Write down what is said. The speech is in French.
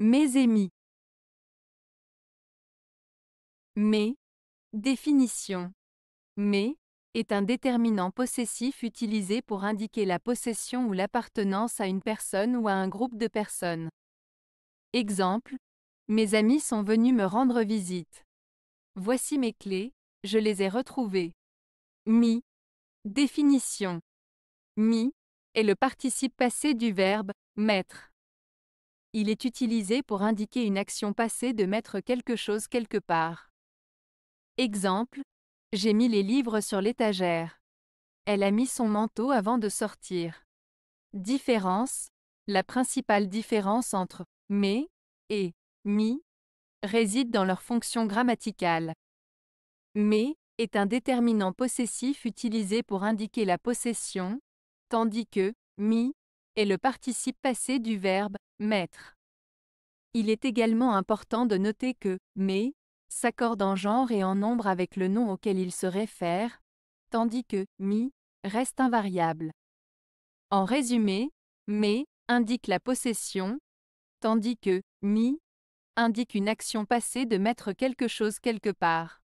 Mes amis. Mais. Définition. Mais est un déterminant possessif utilisé pour indiquer la possession ou l'appartenance à une personne ou à un groupe de personnes. Exemple. Mes amis sont venus me rendre visite. Voici mes clés, je les ai retrouvées. Mi. Définition. Mi est le participe passé du verbe mettre. Il est utilisé pour indiquer une action passée de mettre quelque chose quelque part. Exemple, j'ai mis les livres sur l'étagère. Elle a mis son manteau avant de sortir. Différence, la principale différence entre mais et mi réside dans leur fonction grammaticale. Mais est un déterminant possessif utilisé pour indiquer la possession, tandis que mi est le participe passé du verbe mettre. Il est également important de noter que mais s'accorde en genre et en nombre avec le nom auquel il se réfère, tandis que mi reste invariable. En résumé, mais indique la possession, tandis que mi indique une action passée de mettre quelque chose quelque part.